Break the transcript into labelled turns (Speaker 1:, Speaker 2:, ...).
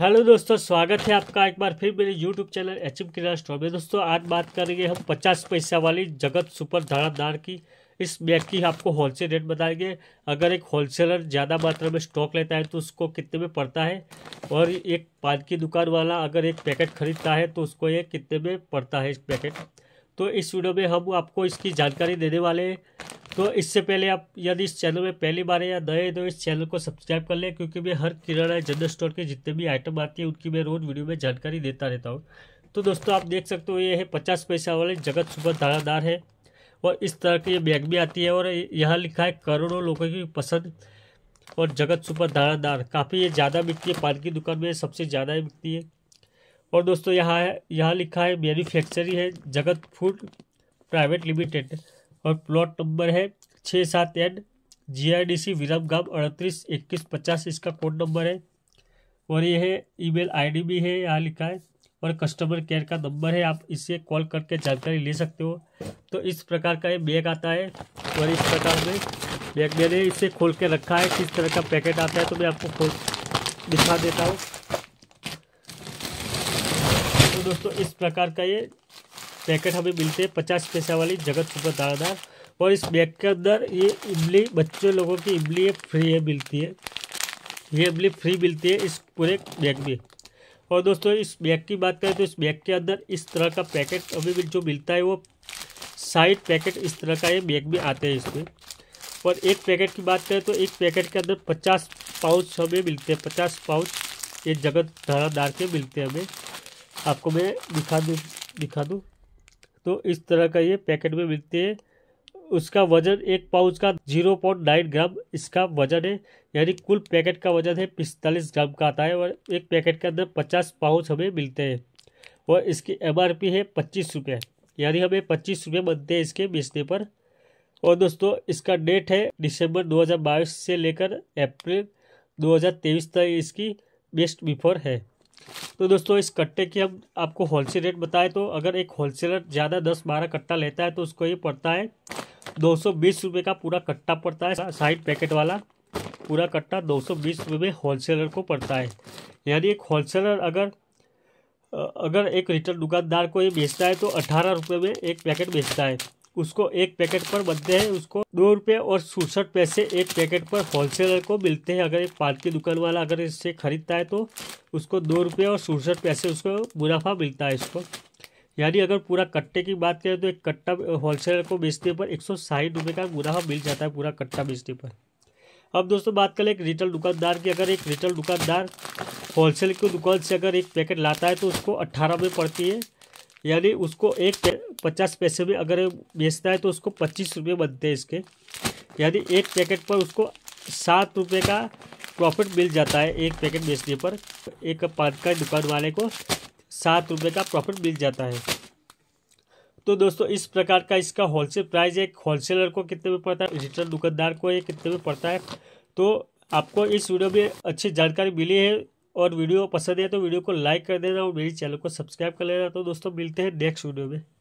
Speaker 1: hello दोस्तों स्वागत है आपका एक बार फिर मेरे YouTube channel H M Kirana store में दोस्तों आज बात करेंगे हम पचास पैसा वाली जगत सुपर धड़ाधार की इस बैग की आपको होलसेल रेट बताएंगे अगर एक होलसेलर ज़्यादा मात्रा में स्टॉक लेता है तो उसको कितने में पड़ता है और एक पान की दुकान वाला अगर एक पैकेट खरीदता है तो उसको ये कितने में पड़ता है इस पैकेट तो इस वीडियो में हम आपको इसकी जानकारी देने वाले हैं तो इससे पहले आप यदि इस चैनल में पहली बार या नए तो इस चैनल को सब्सक्राइब कर लें क्योंकि मैं हर किराना जनरल स्टोर के जितने भी आइटम आती है उनकी मैं रोज वीडियो में जानकारी देता रहता हूँ तो दोस्तों आप देख सकते हो ये है पचास पैसा वाले जगत सुपर धारादार है और इस तरह की ये बैग भी आती है और यहाँ लिखा है करोड़ों लोगों की पसंद और जगत सुपर धारादार काफ़ी ये ज़्यादा बिकती है पान की दुकान में सबसे ज़्यादा बिकती है और दोस्तों यहाँ यहाँ लिखा है मैन्युफैक्चरी है जगत फूड प्राइवेट लिमिटेड और प्लॉट नंबर है छः सात N G I D C गाम अड़तीस इक्कीस पचास इसका कोड नंबर है और ये है ईमेल आईडी भी है यहाँ लिखा है और कस्टमर केयर का नंबर है आप इसे कॉल करके जानकारी ले सकते हो तो इस प्रकार का ये बैग आता है और इस प्रकार में बैग मैंने इसे खोल के रखा है किस तरह का पैकेट आता है तो मैं आपको खोल दिखा देता हूँ तो दोस्तों इस प्रकार का ये पैकेट हमें मिलते हैं पचास पैसा वाली जगत सुपर दानादार और इस बैग के अंदर ये इमली बच्चों लोगों की इमली फ्री है मिलती है ये इमली फ्री मिलती है इस पूरे बैग में और दोस्तों इस बैग की बात करें तो इस बैग के अंदर इस तरह का पैकेट अभी जो मिलता है वो साइड पैकेट इस तरह का ये बैग में आते हैं इसमें और एक पैकेट की बात करें तो एक पैकेट के अंदर पचास पाउच हमें मिलते हैं पचास पाउच ये जगत धारादार के मिलते हैं हमें आपको मैं दिखा दूँ दिखा दूँ तो इस तरह का ये पैकेट में मिलते हैं उसका वजन एक पाउच का जीरो पॉइंट नाइन ग्राम इसका वजन है यानी कुल पैकेट का वजन है पिस्तालीस ग्राम का आता है और एक पैकेट के अंदर पचास पाउच हमें मिलते हैं और इसकी एम आर पी है पच्चीस रुपये यानी हमें पच्चीस रुपये बनते हैं इसके बेचने पर और दोस्तों इसका डेट है दिसंबर 2022 से लेकर अप्रैल 2023 तक इसकी बेस्ट बिफोर है तो दोस्तों इस कट्टे की हम आपको होलसेल रेट बताएं तो अगर एक होलसेलर ज़्यादा दस बारह कट्टा लेता है तो उसको ये पड़ता है दो सौ बीस रुपये का पूरा कट्टा पड़ता है साइड पैकेट वाला पूरा कट्टा दो सौ बीस रुपये में होलसेलर को पड़ता है यानी एक होलसेलर अगर अगर एक रिटेल दुकानदार को ये बेचता है तो अठारह रुपये में एक पैकेट बेचता है उसको एक पैकेट पर बनते हैं उसको दो रुपये और सड़सठ पैसे एक पैकेट पर होलसेलर को मिलते हैं अगर एक पान की दुकान वाला अगर इससे खरीदता है तो उसको दो रुपये और सड़सठ पैसे उसको मुनाफा मिलता है इसको यानी अगर पूरा कट्टे की बात करें तो एक कट्टा होलसेलर को बेचने पर एक सौ साठ रुपये का मुनाफा मिल जाता है पूरा कट्टा बेचने पर अब दोस्तों बात करें एक रिटेल दुकानदार की अगर एक रिटेल दुकानदार होलसेल की दुकान से अगर एक पैकेट लाता है तो उसको अट्ठारह में पड़ती है यानी उसको एक पचास पैसे में अगर बेचता है तो उसको पच्चीस रुपये बनते हैं इसके यानी एक पैकेट पर उसको सात रुपये का प्रॉफिट मिल जाता है एक पैकेट बेचने पर एक पान का दुकान वाले को सात रुपये का प्रॉफिट मिल जाता है तो दोस्तों इस प्रकार का इसका होलसेल प्राइस एक होलसेलर को कितने में पड़ता है रिटेल दुकानदार को ये कितने में पड़ता है तो आपको इस वीडियो में अच्छी जानकारी मिली है और वीडियो पसंद है तो वीडियो को लाइक कर देना और मेरे चैनल को सब्सक्राइब कर लेना तो दोस्तों मिलते हैं नेक्स्ट वीडियो में